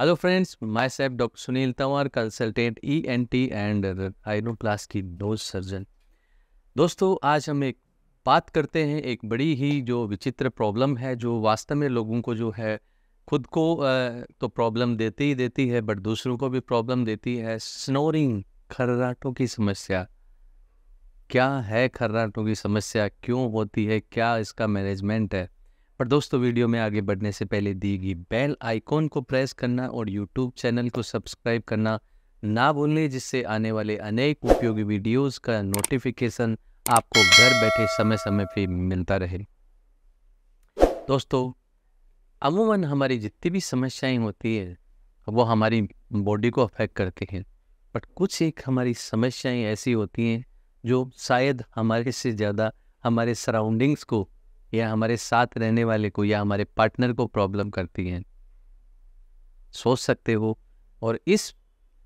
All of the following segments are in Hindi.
Hello friends myself doctor Sunil Tanwar consultant E N T and key nose surgeon दोस्तों आज हम एक बात करते हैं एक बड़ी ही जो विचित्र प्रॉब्लम है जो वास्तव में लोगों को जो है खुद को तो प्रॉब्लम देती ही देती है बट दूसरों को भी प्रॉब्लम देती है स्नोरिंग खर्राटों की समस्या क्या है खर्राटों की समस्या क्यों होती है क्या इसका मैनेजमेंट है पर दोस्तों वीडियो में आगे बढ़ने से पहले दी गई बेल आइकॉन को प्रेस करना और यूट्यूब चैनल को सब्सक्राइब करना ना भूलें जिससे आने वाले अनेक उपयोगी वीडियोस का नोटिफिकेशन आपको घर बैठे समय समय पर मिलता रहे दोस्तों अमूमन हमारी जितनी भी समस्याएं होती है वो हमारी बॉडी को अफेक्ट करती हैं बट कुछ एक हमारी समस्याएं ऐसी होती हैं जो शायद हमारे से ज़्यादा हमारे सराउंडिंग्स को या हमारे साथ रहने वाले को या हमारे पार्टनर को प्रॉब्लम करती हैं सोच सकते हो और इस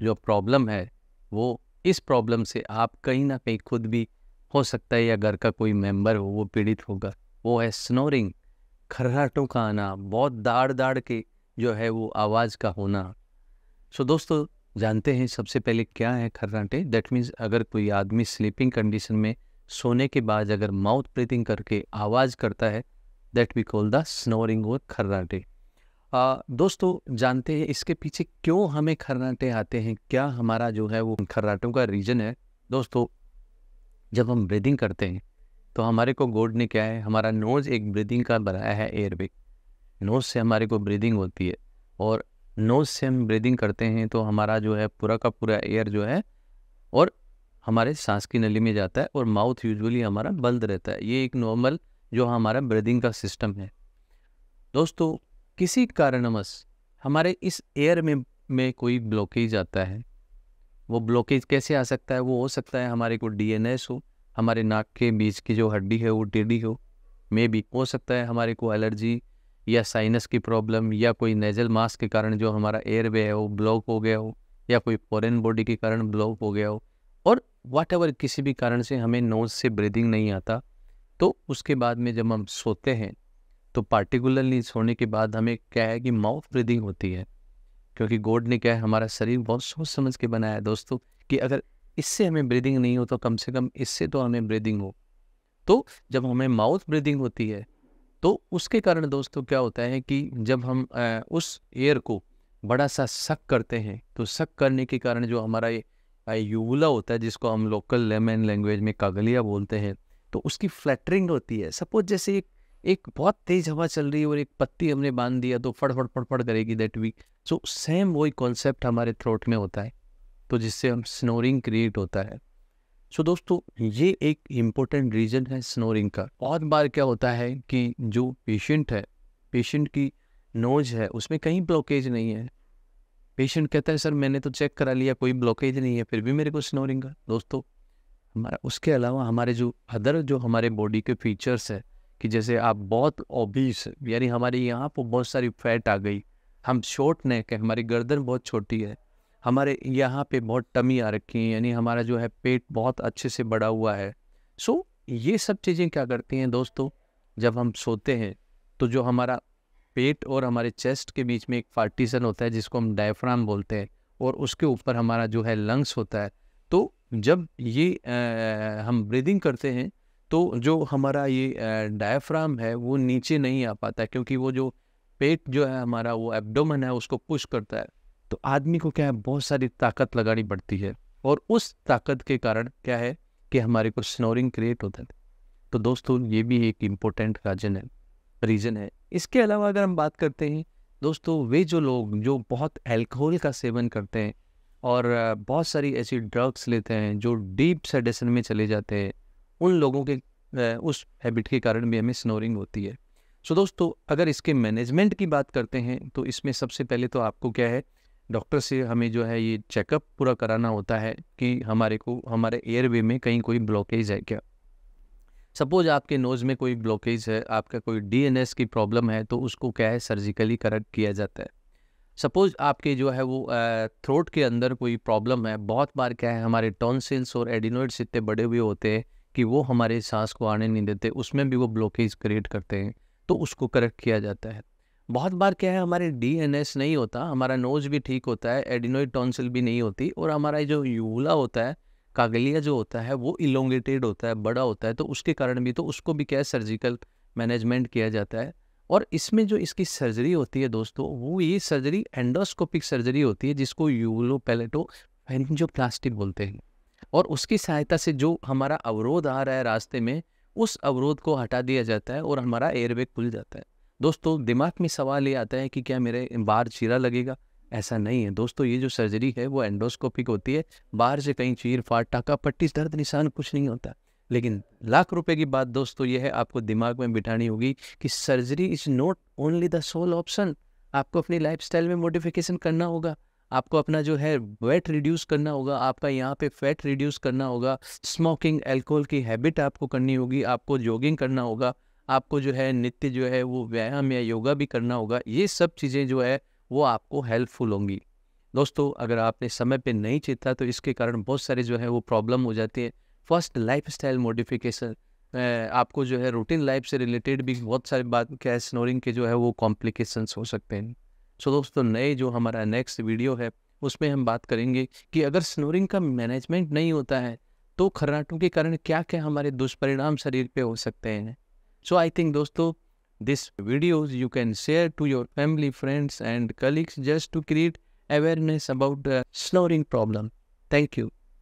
जो प्रॉब्लम है वो इस प्रॉब्लम से आप कहीं ना कहीं खुद भी हो सकता है या घर का कोई मेंबर हो वो पीड़ित होगा वो है स्नोरिंग खर्राटों का आना बहुत दाड़ दाड़ के जो है वो आवाज़ का होना सो so, दोस्तों जानते हैं सबसे पहले क्या है खर्राटे दैट मीन्स अगर कोई आदमी स्लीपिंग कंडीशन में सोने के बाद अगर माउथ ब्रीथिंग करके आवाज़ करता है that we call the snoring और खर्राटे दोस्तों जानते हैं इसके पीछे क्यों हमें खर्राटे आते हैं क्या हमारा जो है वो खर्राटों का रीजन है दोस्तों जब हम ब्रीदिंग करते हैं तो हमारे को गोड ने क्या है हमारा नोज़ एक ब्रीदिंग का बनाया है एयरवे नोज़ से हमारे को ब्रीदिंग होती है और नोज़ से हम ब्रीदिंग करते हैं तो हमारा जो है पूरा का पूरा एयर जो है और हमारे सांस की नली में जाता है और माउथ यूजुअली हमारा बंद रहता है ये एक नॉर्मल जो हमारा ब्रीदिंग का सिस्टम है दोस्तों किसी कारणवश हमारे इस एयर में में कोई ब्लॉकेज आता है वो ब्लॉकेज कैसे आ सकता है वो हो सकता है हमारे को डीएनएस हो हमारे नाक के बीच की जो हड्डी है वो टेढ़ी हो मे भी हो सकता है हमारे को एलर्जी या साइनस की प्रॉब्लम या कोई नेजल मास्क के कारण जो हमारा एयर वे है वो ब्लॉक हो गया हो या कोई फॉरेन बॉडी के कारण ब्लॉक हो गया हो वाट एवर किसी भी कारण से हमें नोज से ब्रीदिंग नहीं आता तो उसके बाद में जब हम सोते हैं तो पार्टिकुलरली सोने के बाद हमें क्या है कि माउथ ब्रीदिंग होती है क्योंकि गोड ने क्या है हमारा शरीर बहुत सोच समझ के बनाया है दोस्तों कि अगर इससे हमें ब्रीदिंग नहीं हो तो कम से कम इससे तो हमें ब्रीदिंग हो तो जब हमें माउथ ब्रीदिंग होती है तो उसके कारण दोस्तों क्या होता है कि जब हम आ, उस एयर को बड़ा सा शक करते हैं तो शक करने के कारण जो हमारा ये यूवला होता है जिसको हम लोकल लेमन लैंग्वेज में कागलिया बोलते हैं तो उसकी फ्लैटरिंग होती है सपोज जैसे एक एक बहुत तेज हवा चल रही है और एक पत्ती हमने बांध दिया तो फड़ फड़ करेगी दैट वी सो सेम वही कॉन्सेप्ट हमारे थ्रोट में होता है तो जिससे हम स्नोरिंग क्रिएट होता है सो so, दोस्तों ये एक इम्पोर्टेंट रीजन है स्नोरिंग का और बार क्या होता है कि जो पेशेंट है पेशेंट की नोज है उसमें कहीं ब्लॉकेज नहीं है पेशेंट कहता है सर मैंने तो चेक करा लिया कोई ब्लॉकेज नहीं है फिर भी मेरे को स्नोरिंग का दोस्तों हमारा उसके अलावा हमारे जो अदर जो हमारे बॉडी के फीचर्स है कि जैसे आप बहुत ओबीस यानी हमारे यहाँ पर बहुत सारी फैट आ गई हम शॉर्ट नेक है हमारी गर्दन बहुत छोटी है हमारे यहाँ पे बहुत टमी आ रखी है यानी हमारा जो है पेट बहुत अच्छे से बढ़ा हुआ है सो so, ये सब चीज़ें क्या करती हैं दोस्तों जब हम सोते हैं तो जो हमारा पेट और हमारे चेस्ट के बीच में एक पार्टीशन होता है जिसको हम डायफ्राम बोलते हैं और उसके ऊपर हमारा जो है लंग्स होता है तो जब ये आ, हम ब्रीदिंग करते हैं तो जो हमारा ये डायफ्राम है वो नीचे नहीं आ पाता क्योंकि वो जो पेट जो है हमारा वो एब्डोमन है उसको पुश करता है तो आदमी को क्या है बहुत सारी ताकत लगानी पड़ती है और उस ताकत के कारण क्या है कि हमारे को स्नोरिंग क्रिएट होता है तो दोस्तों ये भी एक इम्पोर्टेंट राजन है रीज़न है इसके अलावा अगर हम बात करते हैं दोस्तों वे जो लोग जो बहुत अल्कोहल का सेवन करते हैं और बहुत सारी ऐसी ड्रग्स लेते हैं जो डीप सेडेशन में चले जाते हैं उन लोगों के उस हैबिट के कारण भी हमें स्नोरिंग होती है सो दोस्तों अगर इसके मैनेजमेंट की बात करते हैं तो इसमें सबसे पहले तो आपको क्या है डॉक्टर से हमें जो है ये चेकअप पूरा कराना होता है कि हमारे को हमारे एयरवे में कहीं कोई ब्लॉकेज है क्या सपोज आपके नोज़ में कोई ब्लॉकेज है आपका कोई डीएनएस की प्रॉब्लम है तो उसको क्या है सर्जिकली करेक्ट किया जाता है सपोज आपके जो है वो थ्रोट के अंदर कोई प्रॉब्लम है बहुत बार क्या है हमारे टॉन्सिल्स और एडिनोइड्स इतने बड़े हुए होते हैं कि वो हमारे सांस को आने नहीं देते उसमें भी वो ब्लॉकेज क्रिएट करते हैं तो उसको करेक्ट किया जाता है बहुत बार क्या है हमारे डीएनएस नहीं होता हमारा नोज भी ठीक होता है एडिनोइड टॉन्सिल भी नहीं होती और हमारा जो यूला होता है कागलिया जो होता है वो इलोंगेटेड होता है बड़ा होता है तो उसके कारण भी तो उसको भी क्या है सर्जिकल मैनेजमेंट किया जाता है और इसमें जो इसकी सर्जरी होती है दोस्तों वो ये सर्जरी एंडोस्कोपिक सर्जरी होती है जिसको यूलो पैलेटो जो प्लास्टिक बोलते हैं और उसकी सहायता से जो हमारा अवरोध आ रहा है रास्ते में उस अवरोध को हटा दिया जाता है और हमारा एयरबैग खुल जाता है दोस्तों दिमाग में सवाल ये आता है कि क्या मेरे बाहर चीरा लगेगा ऐसा नहीं है दोस्तों ये जो सर्जरी है वो एंडोस्कोपिक होती है बाहर से कहीं चीर फाड़ टाका पट्टी दर्द निशान कुछ नहीं होता लेकिन लाख रुपए की बात दोस्तों ये है आपको दिमाग में बिठानी होगी कि surgery is not only the sole option आपको अपनी लाइफ में मोडिफिकेशन करना होगा आपको अपना जो है वेट रिड्यूस करना होगा आपका यहाँ पे फैट रिड्यूस करना होगा स्मोकिंग एल्कोहल की हैबिट आपको करनी होगी आपको जॉगिंग करना होगा आपको जो है नित्य जो है वो व्यायाम या योगा भी करना होगा ये सब चीज़ें जो है वो आपको हेल्पफुल होंगी दोस्तों अगर आपने समय पे नहीं चीता तो इसके कारण बहुत सारे जो है वो प्रॉब्लम हो जाती है फर्स्ट लाइफ स्टाइल मोडिफिकेशन आपको जो है रूटीन लाइफ से रिलेटेड भी बहुत सारे बात क्या है स्नोरिंग के जो है वो कॉम्प्लिकेशंस हो सकते हैं सो so, दोस्तों नए जो हमारा नेक्स्ट वीडियो है उसमें हम बात करेंगे कि अगर स्नोरिंग का मैनेजमेंट नहीं होता है तो खर्राटों के कारण क्या क्या हमारे दुष्परिणाम शरीर पे हो सकते हैं सो आई थिंक दोस्तों This videos you can share to your family, friends and colleagues just to create awareness about the snoring problem. Thank you.